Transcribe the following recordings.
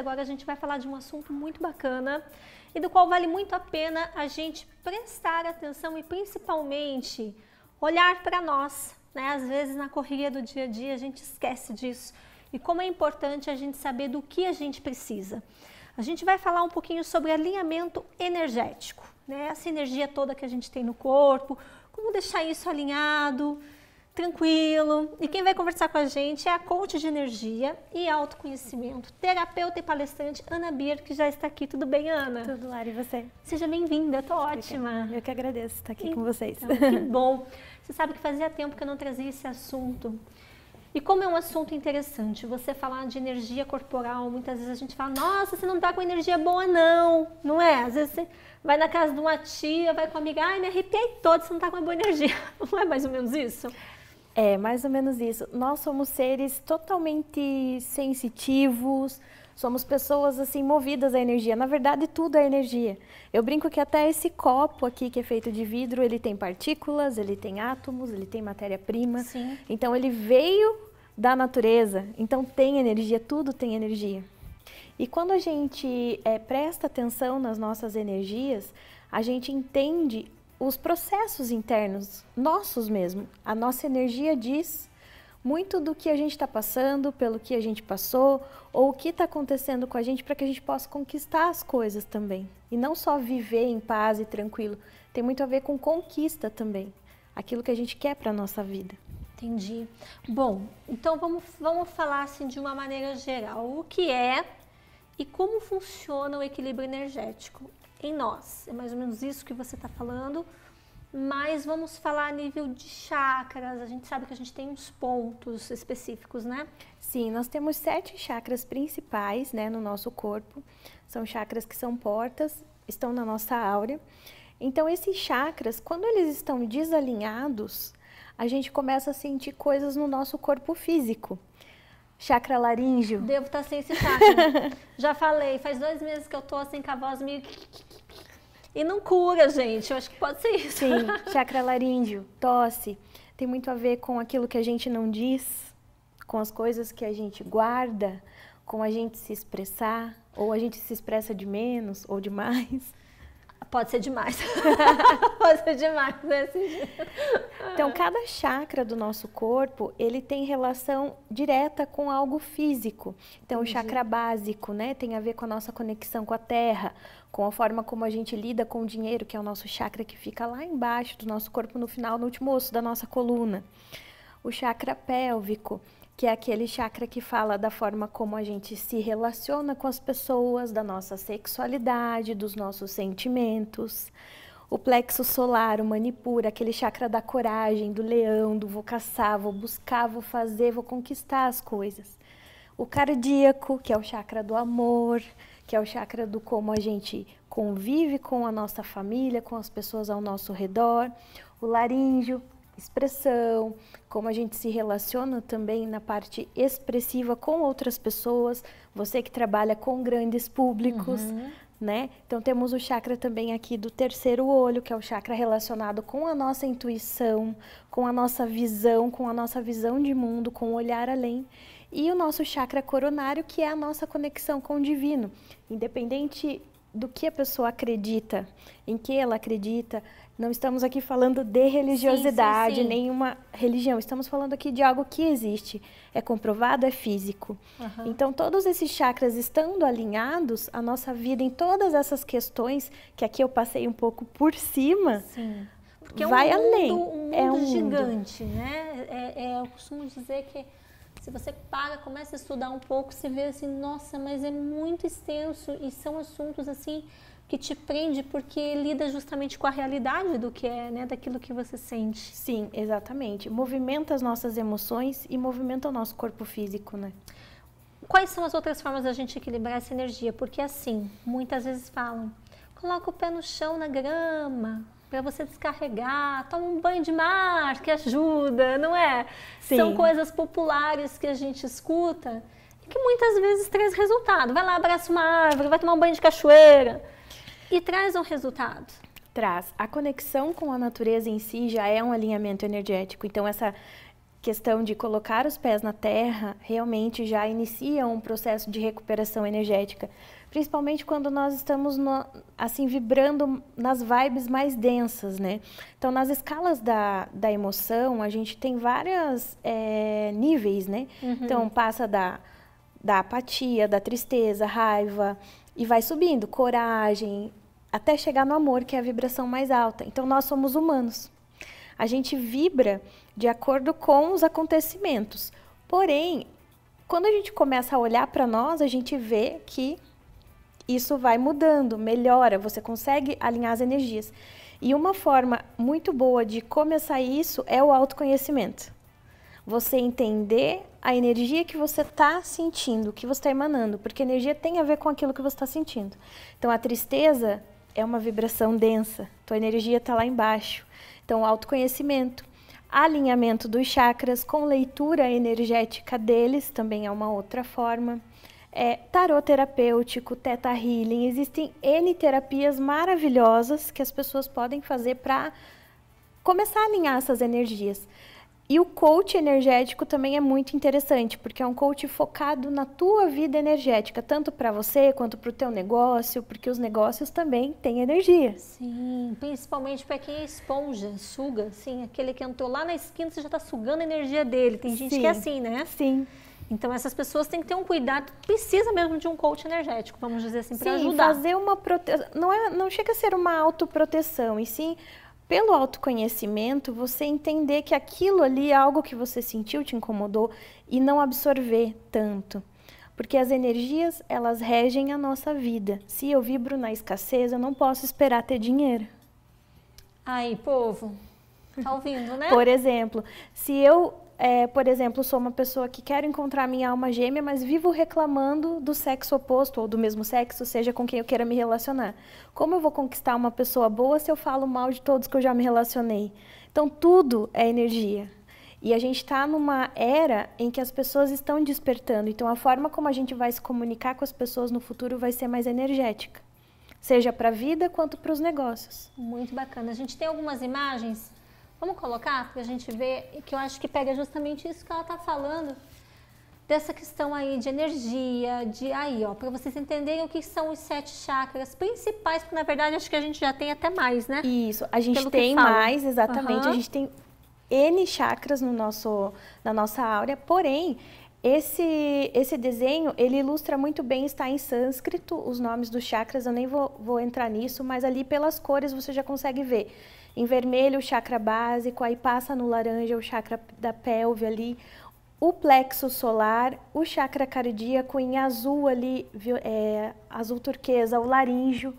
Agora a gente vai falar de um assunto muito bacana e do qual vale muito a pena a gente prestar atenção e principalmente olhar para nós, né? Às vezes na correria do dia a dia a gente esquece disso e como é importante a gente saber do que a gente precisa. A gente vai falar um pouquinho sobre alinhamento energético, né? Essa energia toda que a gente tem no corpo, como deixar isso alinhado, tranquilo. E quem vai conversar com a gente é a coach de energia e autoconhecimento, terapeuta e palestrante Ana Bier, que já está aqui. Tudo bem, Ana? Tudo, Lara, e você? Seja bem-vinda, estou ótima. Eu que agradeço estar aqui com então, vocês. Que bom. Você sabe que fazia tempo que eu não trazia esse assunto. E como é um assunto interessante, você falar de energia corporal, muitas vezes a gente fala, nossa, você não está com energia boa não, não é? Às vezes você vai na casa de uma tia, vai com uma amiga, ai, me arrepiei todo, você não está com uma boa energia. Não é mais ou menos isso? É, mais ou menos isso. Nós somos seres totalmente sensitivos, somos pessoas assim movidas à energia. Na verdade, tudo é energia. Eu brinco que até esse copo aqui que é feito de vidro, ele tem partículas, ele tem átomos, ele tem matéria-prima. Então ele veio da natureza. Então tem energia, tudo tem energia. E quando a gente é, presta atenção nas nossas energias, a gente entende os processos internos, nossos mesmo. A nossa energia diz muito do que a gente está passando, pelo que a gente passou, ou o que está acontecendo com a gente, para que a gente possa conquistar as coisas também. E não só viver em paz e tranquilo. Tem muito a ver com conquista também. Aquilo que a gente quer para a nossa vida. Entendi. Bom, então vamos, vamos falar assim de uma maneira geral. O que é e como funciona o equilíbrio energético? em nós. É mais ou menos isso que você está falando. Mas vamos falar a nível de chakras. A gente sabe que a gente tem uns pontos específicos, né? Sim, nós temos sete chakras principais né, no nosso corpo. São chakras que são portas, estão na nossa áurea. Então, esses chakras, quando eles estão desalinhados, a gente começa a sentir coisas no nosso corpo físico chakra laríngeo. Devo estar tá sem esse chakra. Já falei, faz dois meses que eu tô assim com a voz meio e não cura, gente. Eu acho que pode ser isso. Sim, chakra laríngeo, tosse, tem muito a ver com aquilo que a gente não diz, com as coisas que a gente guarda, com a gente se expressar, ou a gente se expressa de menos ou de mais. Pode ser demais. Pode ser demais nesse dia. Então, cada chakra do nosso corpo, ele tem relação direta com algo físico. Então, Entendi. o chakra básico, né, tem a ver com a nossa conexão com a terra, com a forma como a gente lida com o dinheiro, que é o nosso chakra que fica lá embaixo do nosso corpo no final, no último osso da nossa coluna. O chakra pélvico que é aquele chakra que fala da forma como a gente se relaciona com as pessoas, da nossa sexualidade, dos nossos sentimentos. O plexo solar, o manipura, aquele chakra da coragem, do leão, do vou caçar, vou buscar, vou fazer, vou conquistar as coisas. O cardíaco, que é o chakra do amor, que é o chakra do como a gente convive com a nossa família, com as pessoas ao nosso redor. O laríngeo, expressão, como a gente se relaciona também na parte expressiva com outras pessoas, você que trabalha com grandes públicos, uhum. né? Então temos o chakra também aqui do terceiro olho, que é o chakra relacionado com a nossa intuição, com a nossa visão, com a nossa visão de mundo, com o olhar além. E o nosso chakra coronário, que é a nossa conexão com o divino. Independente do que a pessoa acredita, em que ela acredita. Não estamos aqui falando de religiosidade, sim, sim, sim. nenhuma religião. Estamos falando aqui de algo que existe. É comprovado, é físico. Uhum. Então, todos esses chakras estando alinhados, a nossa vida em todas essas questões, que aqui eu passei um pouco por cima, vai é um mundo, além. Um é mundo é um gigante, mundo. né? É, é, eu costumo dizer que se você para, começa a estudar um pouco, você vê assim, nossa, mas é muito extenso e são assuntos assim que te prende porque lida justamente com a realidade do que é, né, daquilo que você sente. Sim, exatamente. Movimenta as nossas emoções e movimenta o nosso corpo físico, né? Quais são as outras formas da gente equilibrar essa energia? Porque assim, muitas vezes falam, coloca o pé no chão, na grama, para você descarregar, toma um banho de mar que ajuda, não é? Sim. São coisas populares que a gente escuta e que muitas vezes traz resultado. Vai lá, abraça uma árvore, vai tomar um banho de cachoeira e traz um resultado. Traz. A conexão com a natureza em si já é um alinhamento energético. Então, essa, questão de colocar os pés na terra realmente já inicia um processo de recuperação energética, principalmente quando nós estamos no, assim vibrando nas vibes mais densas, né? Então, nas escalas da, da emoção, a gente tem vários é, eh, níveis, né? Uhum. Então, passa da, da apatia, da tristeza, raiva e vai subindo, coragem, até chegar no amor, que é a vibração mais alta. Então, nós somos humanos. A gente vibra de acordo com os acontecimentos. Porém, quando a gente começa a olhar para nós, a gente vê que isso vai mudando, melhora, você consegue alinhar as energias. E uma forma muito boa de começar isso é o autoconhecimento. Você entender a energia que você está sentindo, que você está emanando, porque energia tem a ver com aquilo que você está sentindo. Então a tristeza é uma vibração densa, tua energia está lá embaixo. Então, autoconhecimento, alinhamento dos chakras com leitura energética deles, também é uma outra forma. É, tarot terapêutico, teta healing, existem N terapias maravilhosas que as pessoas podem fazer para começar a alinhar essas energias. E o coach energético também é muito interessante, porque é um coach focado na tua vida energética, tanto para você quanto para o teu negócio, porque os negócios também têm energia. Sim, principalmente para quem é esponja, suga, sim, aquele que entrou lá na esquina, você já está sugando a energia dele. Tem gente Sim. que é assim, né? Sim. Então essas pessoas têm que ter um cuidado, precisa mesmo de um coach energético, vamos dizer assim, para ajudar. fazer uma proteção, não é, não chega a ser uma autoproteção, e sim pelo autoconhecimento, você entender que aquilo ali é algo que você sentiu, te incomodou e não absorver tanto. Porque as energias, elas regem a nossa vida. Se eu vibro na escassez, eu não posso esperar ter dinheiro. Aí, povo, tá ouvindo, né? Por exemplo, se eu é, por exemplo, sou uma pessoa que quero encontrar minha alma gêmea, mas vivo reclamando do sexo oposto ou do mesmo sexo, seja com quem eu queira me relacionar. Como eu vou conquistar uma pessoa boa se eu falo mal de todos que eu já me relacionei? Então, tudo é energia. E a gente está numa era em que as pessoas estão despertando. Então, a forma como a gente vai se comunicar com as pessoas no futuro vai ser mais energética, seja para a vida quanto para os negócios. Muito bacana. A gente tem algumas imagens Vamos colocar para a gente ver, que eu acho que pega justamente isso que ela está falando, dessa questão aí de energia, de aí, ó, para vocês entenderem o que são os sete chakras principais, porque na verdade acho que a gente já tem até mais, né? Isso, a gente Pelo tem mais, exatamente, uhum. a gente tem N chakras no nosso, na nossa áurea, porém, esse, esse desenho, ele ilustra muito bem, está em sânscrito, os nomes dos chakras, eu nem vou, vou entrar nisso, mas ali pelas cores você já consegue ver. Em vermelho, o chakra básico, aí passa no laranja o chakra da pelve ali, o plexo solar, o chakra cardíaco, em azul ali, é, azul turquesa, o laríngeo,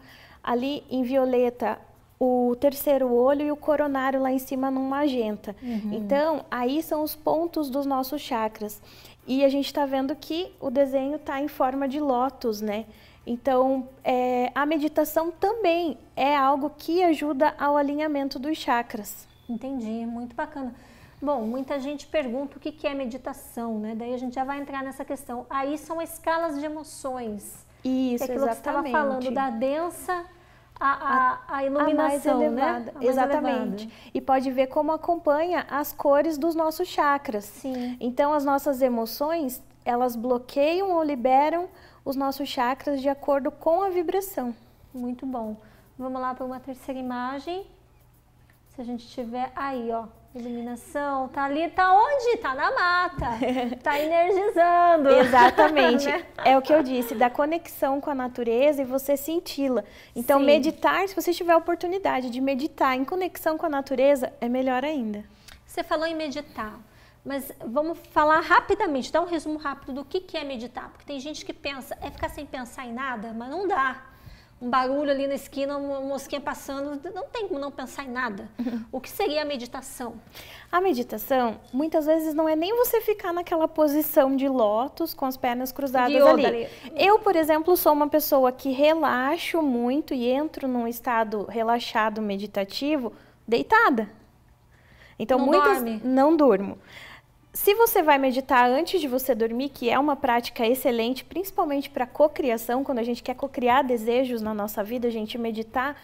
ali em violeta, o terceiro olho e o coronário lá em cima num magenta. Uhum. Então, aí são os pontos dos nossos chakras. E a gente está vendo que o desenho está em forma de lótus, né? Então, é, a meditação também é algo que ajuda ao alinhamento dos chakras. Entendi, muito bacana. Bom, muita gente pergunta o que, que é meditação, né? Daí a gente já vai entrar nessa questão. Aí são escalas de emoções. Isso, é aquilo exatamente. que estava falando da densa a, a, a iluminação, a né? elevada, né? Exatamente. Elevada. E pode ver como acompanha as cores dos nossos chakras. Sim. Então, as nossas emoções elas bloqueiam ou liberam os nossos chakras de acordo com a vibração. Muito bom. Vamos lá para uma terceira imagem. Se a gente tiver aí, ó, iluminação, tá ali, tá onde? Tá na mata. Tá energizando. Exatamente. né? É o que eu disse, da conexão com a natureza e você senti-la. Então, Sim. meditar, se você tiver a oportunidade de meditar em conexão com a natureza, é melhor ainda. Você falou em meditar. Mas vamos falar rapidamente, dar um resumo rápido do que, que é meditar, porque tem gente que pensa, é ficar sem pensar em nada, mas não dá. Um barulho ali na esquina, uma mosquinha passando, não tem como não pensar em nada. Uhum. O que seria a meditação? A meditação, muitas vezes, não é nem você ficar naquela posição de lótus com as pernas cruzadas ali. ali. Eu, por exemplo, sou uma pessoa que relaxo muito e entro num estado relaxado meditativo deitada. Então, não muitas. Dorme. Não durmo. Se você vai meditar antes de você dormir, que é uma prática excelente, principalmente para cocriação, quando a gente quer cocriar desejos na nossa vida, a gente meditar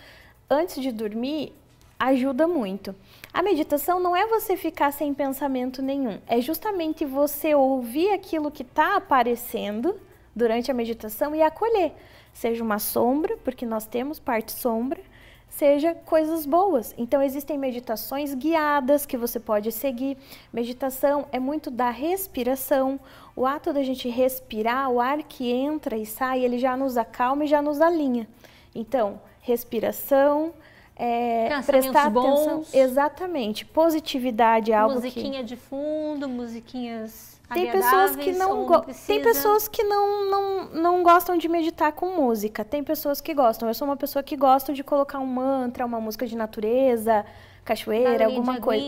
antes de dormir ajuda muito. A meditação não é você ficar sem pensamento nenhum, é justamente você ouvir aquilo que está aparecendo durante a meditação e acolher, seja uma sombra, porque nós temos parte sombra, seja coisas boas. Então existem meditações guiadas que você pode seguir. Meditação é muito da respiração. O ato da gente respirar, o ar que entra e sai, ele já nos acalma e já nos alinha. Então, respiração, é, prestar bons, atenção. Exatamente. Positividade é algo musiquinha que... de fundo, musiquinhas tem pessoas que não tem pessoas que não, não, não gostam de meditar com música tem pessoas que gostam eu sou uma pessoa que gosta de colocar um mantra uma música de natureza cachoeira Barulho alguma coisa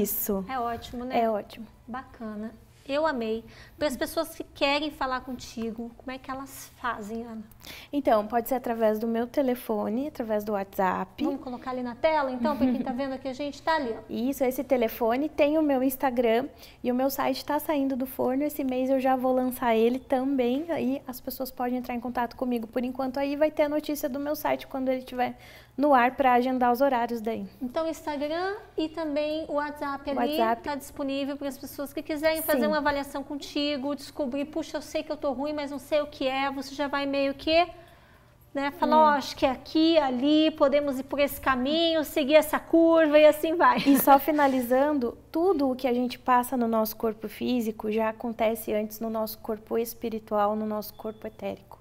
isso é ótimo né é ótimo bacana eu amei. Para as pessoas que querem falar contigo, como é que elas fazem, Ana? Então, pode ser através do meu telefone, através do WhatsApp. Vamos colocar ali na tela, então, para quem está vendo aqui, a gente está ali. Ó. Isso, esse telefone tem o meu Instagram e o meu site está saindo do forno. Esse mês eu já vou lançar ele também, aí as pessoas podem entrar em contato comigo. Por enquanto, aí vai ter a notícia do meu site quando ele estiver no ar para agendar os horários daí. Então, Instagram e também o WhatsApp ali está disponível para as pessoas que quiserem Sim. fazer uma avaliação contigo, descobrir, puxa, eu sei que eu tô ruim, mas não sei o que é, você já vai meio que né? Falar, hum. oh, acho que é aqui, ali, podemos ir por esse caminho, seguir essa curva e assim vai. E só finalizando, tudo o que a gente passa no nosso corpo físico já acontece antes no nosso corpo espiritual, no nosso corpo etérico.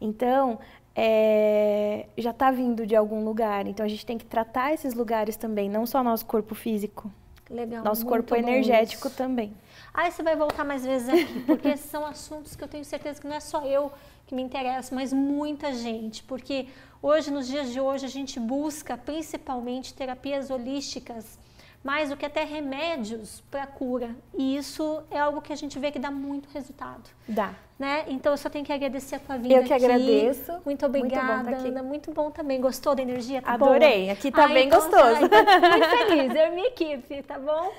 Então, é, já está vindo de algum lugar. Então, a gente tem que tratar esses lugares também, não só nosso corpo físico. Legal. Nosso corpo energético isso. também. Aí você vai voltar mais vezes aqui, porque são assuntos que eu tenho certeza que não é só eu que me interesso, mas muita gente, porque hoje, nos dias de hoje, a gente busca principalmente terapias holísticas mais do que até remédios para cura. E isso é algo que a gente vê que dá muito resultado. Dá. Né? Então eu só tenho que agradecer a tua vinda. Eu que aqui. agradeço. Muito obrigada, muito bom tá Muito bom também. Gostou da energia? Tá Adorei. Boa? Aqui tá ah, bem então, gostoso. muito feliz. Eu e minha equipe, tá bom?